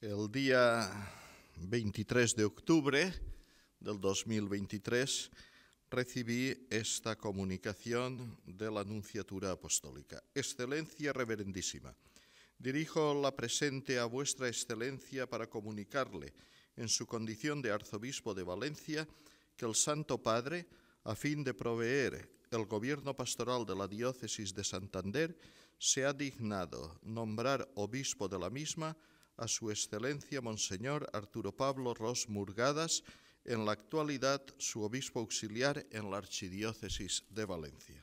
El día 23 de octubre del 2023 recibí esta comunicación de la Nunciatura Apostólica. Excelencia Reverendísima, dirijo la presente a vuestra Excelencia para comunicarle, en su condición de Arzobispo de Valencia, que el Santo Padre, a fin de proveer el gobierno pastoral de la diócesis de Santander, se ha dignado nombrar obispo de la misma a su excelencia Monseñor Arturo Pablo Ros Murgadas, en la actualidad su obispo auxiliar en la Archidiócesis de Valencia.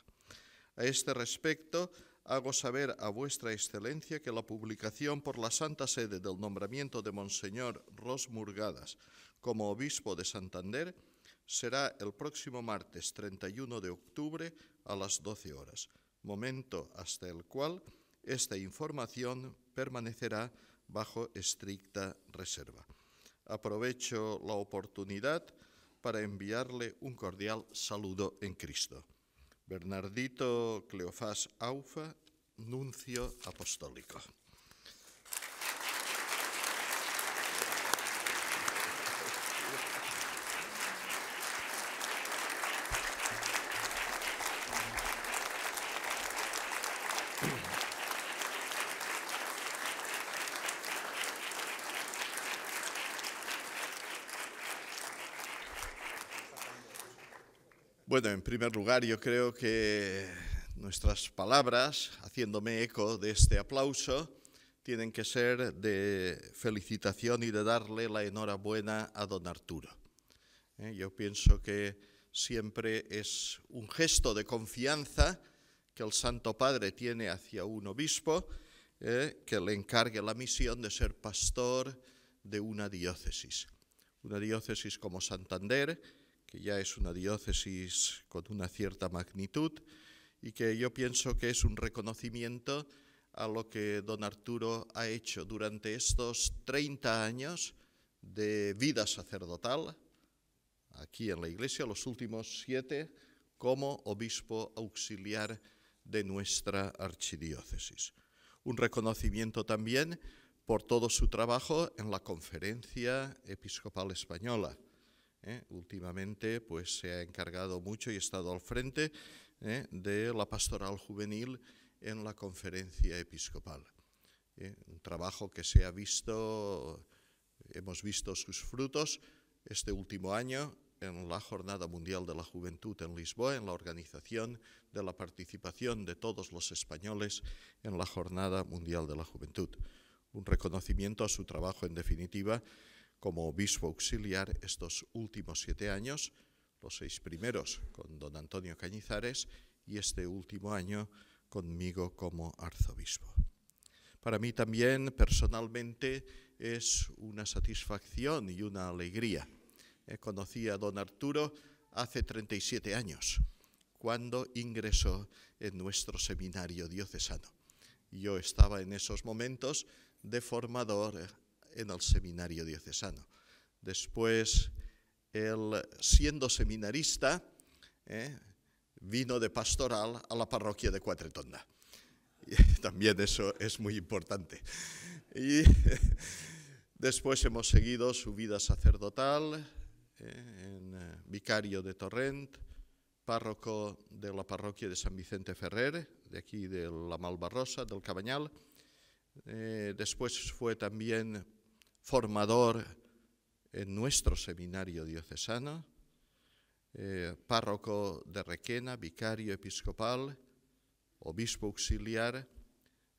A este respecto, hago saber a vuestra excelencia que la publicación por la Santa Sede del nombramiento de Monseñor Ros Murgadas como obispo de Santander será el próximo martes 31 de octubre a las 12 horas, momento hasta el cual esta información permanecerá bajo estricta reserva. Aprovecho la oportunidad para enviarle un cordial saludo en Cristo. Bernardito Cleofás Aufa, nuncio apostólico. Bueno, en primer lugar, yo creo que nuestras palabras, haciéndome eco de este aplauso, tienen que ser de felicitación y de darle la enhorabuena a don Arturo. ¿eh? yo pienso que siempre es un gesto de confianza que el Santo Padre tiene hacia un obispo ¿eh? que le encargue la misión de ser pastor de una diócesis. Una diócesis como Santander, que ya es una diócesis con una cierta magnitud y que yo pienso que es un reconocimiento a lo que don Arturo ha hecho durante estos 30 años de vida sacerdotal aquí en la Iglesia, los últimos siete como obispo auxiliar de nuestra archidiócesis. Un reconocimiento también por todo su trabajo en la Conferencia Episcopal Española, ¿eh? Últimamente pues, se ha encargado mucho y ha estado al frente ¿eh? de la pastoral juvenil en la conferencia episcopal. ¿eh? Un trabajo que se ha visto, hemos visto sus frutos este último año en la Jornada Mundial de la Juventud en Lisboa, en la organización de la participación de todos los españoles en la Jornada Mundial de la Juventud. Un reconocimiento a su trabajo, en definitiva, como obispo auxiliar estos últimos siete años, los seis primeros con don Antonio Cañizares y este último año conmigo como arzobispo. Para mí también personalmente es una satisfacción y una alegría. Eh, conocí a don Arturo hace 37 años, cuando ingresó en nuestro seminario diocesano. Yo estaba en esos momentos de formador eh, en el seminario diocesano. Después, él, siendo seminarista, eh, vino de pastoral a la parroquia de Cuatretonda. Y también eso es muy importante. Y después hemos seguido su vida sacerdotal eh, en eh, vicario de Torrent, párroco de la parroquia de San Vicente Ferrer, de aquí de la Malvarrosa, del Cabañal. después fue también formador en nuestro seminario diocesano, eh, párroco de Requena, vicario episcopal, obispo auxiliar.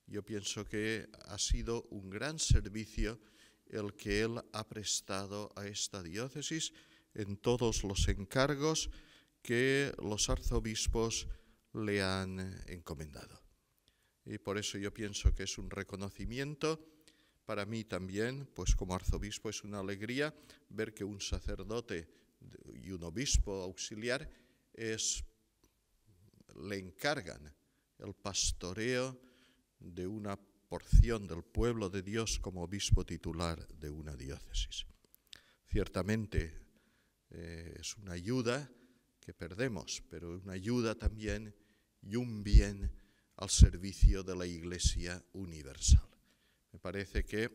Yo pienso que ha sido un gran servicio el que él ha prestado a esta diócesis en todos los encargos que los arzobispos le han encomendado. Y por eso yo pienso que es un reconocimiento para mí también, pues como arzobispo, es una alegría ver que un sacerdote y un obispo auxiliar es, le encargan el pastoreo de una porción del pueblo de Dios como obispo titular de una diócesis. Ciertamente eh, es una ayuda que perdemos, pero una ayuda también y un bien al servicio de la Iglesia universal parece que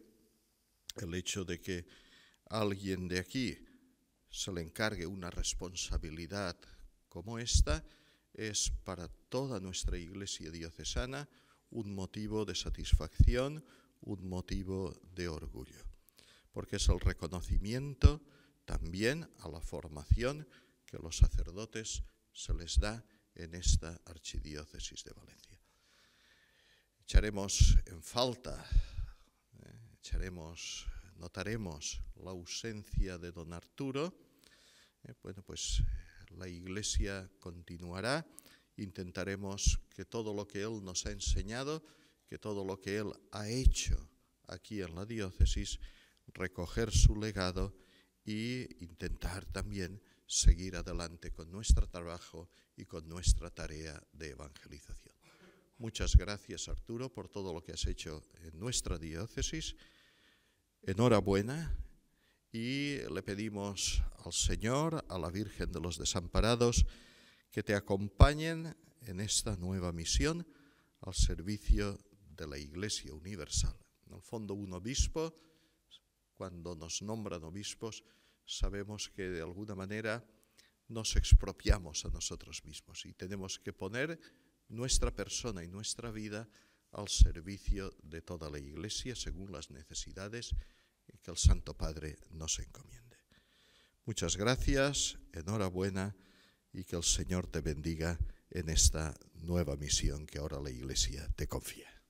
el hecho de que alguien de aquí se le encargue una responsabilidad como esta es para toda nuestra iglesia diocesana un motivo de satisfacción, un motivo de orgullo, porque es el reconocimiento también a la formación que los sacerdotes se les da en esta archidiócesis de Valencia. Echaremos en falta notaremos la ausencia de don Arturo, eh, bueno, pues eh, la Iglesia continuará, intentaremos que todo lo que él nos ha enseñado, que todo lo que él ha hecho aquí en la diócesis, recoger su legado e intentar también seguir adelante con nuestro trabajo y con nuestra tarea de evangelización. Muchas gracias, Arturo, por todo lo que has hecho en nuestra diócesis. Enhorabuena y le pedimos al Señor, a la Virgen de los Desamparados, que te acompañen en esta nueva misión al servicio de la Iglesia Universal. En el fondo, un obispo, cuando nos nombran obispos, sabemos que de alguna manera nos expropiamos a nosotros mismos y tenemos que poner nuestra persona y nuestra vida al servicio de toda la Iglesia según las necesidades que el Santo Padre nos encomiende. Muchas gracias, enhorabuena y que el Señor te bendiga en esta nueva misión que ahora la Iglesia te confía.